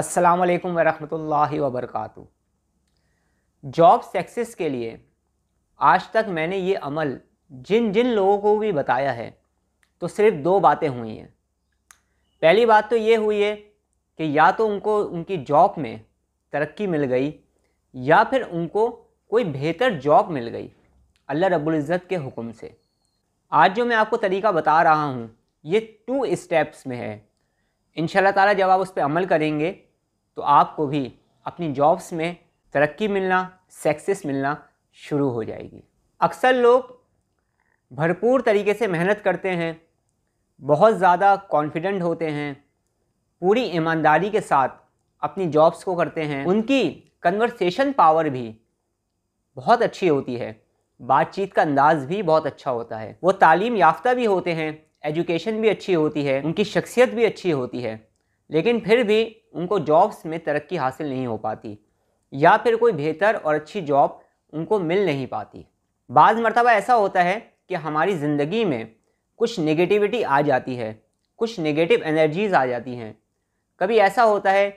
अस्सलाम वालेकुम वरहमतुल्लाहि वबरकातु जॉब सक्सेस के लिए आज तक मैंने ये अमल जिन जिन लोगों को भी बताया है तो सिर्फ दो बातें हुई हैं पहली बात तो ये हुई है कि या तो उनको उनकी जॉब में तरक्की मिल गई या फिर उनको कोई बेहतर जॉब मिल गई अल्लाह रबुल्ज़त के हुक्म से आज जो मैं आपको तरीका बता रहा हूँ ये टू स्टेप्स में है इन ताला जब आप उस पर अमल करेंगे तो आपको भी अपनी जॉब्स में तरक्की मिलना सक्सेस मिलना शुरू हो जाएगी अक्सर लोग भरपूर तरीके से मेहनत करते हैं बहुत ज़्यादा कॉन्फिडेंट होते हैं पूरी ईमानदारी के साथ अपनी जॉब्स को करते हैं उनकी कन्वर्सेशन पावर भी बहुत अच्छी होती है बातचीत का अंदाज भी बहुत अच्छा होता है वो तालीम याफ्ता भी होते हैं एजुकेशन भी अच्छी होती है उनकी शख्सियत भी अच्छी होती है लेकिन फिर भी उनको जॉब्स में तरक्की हासिल नहीं हो पाती या फिर कोई बेहतर और अच्छी जॉब उनको मिल नहीं पाती बाज़ मरतबा ऐसा होता है कि हमारी ज़िंदगी में कुछ नेगेटिविटी आ जाती है कुछ नेगेटिव एनर्जीज़ आ जाती हैं कभी ऐसा होता है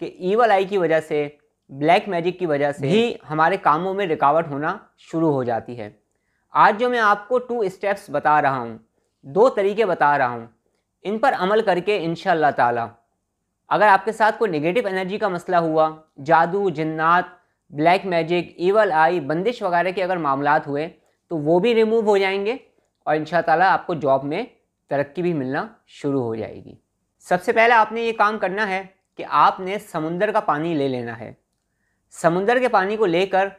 कि ईवल आई की वजह से ब्लैक मैजिक की वजह से ही हमारे कामों में रुकावट होना शुरू हो जाती है आज जो मैं आपको टू स्टेप्स बता रहा हूँ दो तरीके बता रहा हूँ इन पर अमल करके इन ताला अगर आपके साथ कोई नेगेटिव एनर्जी का मसला हुआ जादू जन्नात ब्लैक मैजिक ईवल आई बंदिश वगैरह के अगर मामला हुए तो वो भी रिमूव हो जाएंगे और इन आपको जॉब में तरक्की भी मिलना शुरू हो जाएगी सबसे पहले आपने ये काम करना है कि आपने समुंदर का पानी ले लेना है समुंदर के पानी को लेकर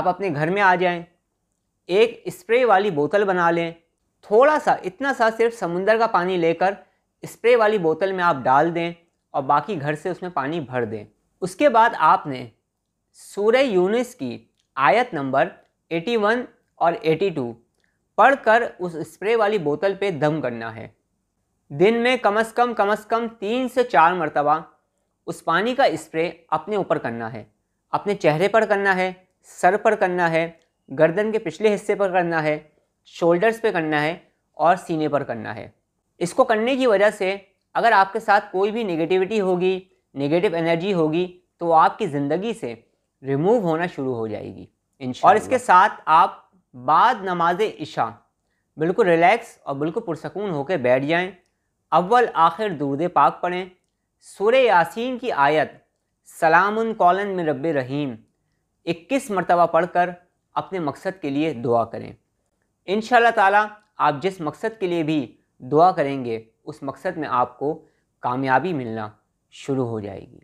आप अपने घर में आ जाएं एक स्प्रे वाली बोतल बना लें थोड़ा सा इतना सा सिर्फ समुंदर का पानी लेकर स्प्रे वाली बोतल में आप डाल दें और बाकी घर से उसमें पानी भर दें उसके बाद आपने सूर्य यूनिस की आयत नंबर 81 और 82 पढ़कर उस स्प्रे वाली बोतल पे दम करना है दिन में कम से कम कम से कम तीन से चार मरतबा उस पानी का स्प्रे अपने ऊपर करना है अपने चेहरे पर करना है सर पर करना है गर्दन के पिछले हिस्से पर करना है शोल्डर्स पे करना है और सीने पर करना है इसको करने की वजह से अगर आपके साथ कोई भी नेगेटिविटी होगी नेगेटिव एनर्जी होगी तो आपकी ज़िंदगी से रिमूव होना शुरू हो जाएगी और इसके साथ आप बाद नमाज इशा बिल्कुल रिलैक्स और बिल्कुल पुरसकून होकर बैठ जाएं अव्वल आखिर दूरद पाक पढ़ें सुर यासीन की आयत सलाम कॉलन में रब रहीम 21 मरतबा पढ़कर अपने मकसद के लिए दुआ करें इन ताला आप जिस मकसद के लिए भी दुआ करेंगे उस मकसद में आपको कामयाबी मिलना शुरू हो जाएगी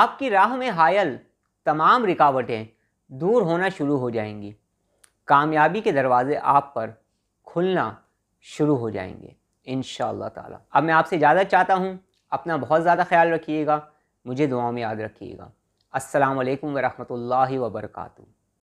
आपकी राह में हायल तमाम रिकावटें दूर होना शुरू हो जाएंगी कामयाबी के दरवाज़े आप पर खुलना शुरू हो जाएंगे इन ताला अब मैं आपसे ज़्यादा चाहता हूँ अपना बहुत ज़्यादा ख्याल रखिएगा मुझे दुआओं में याद रखिएगा असलकम वरहमल वर्का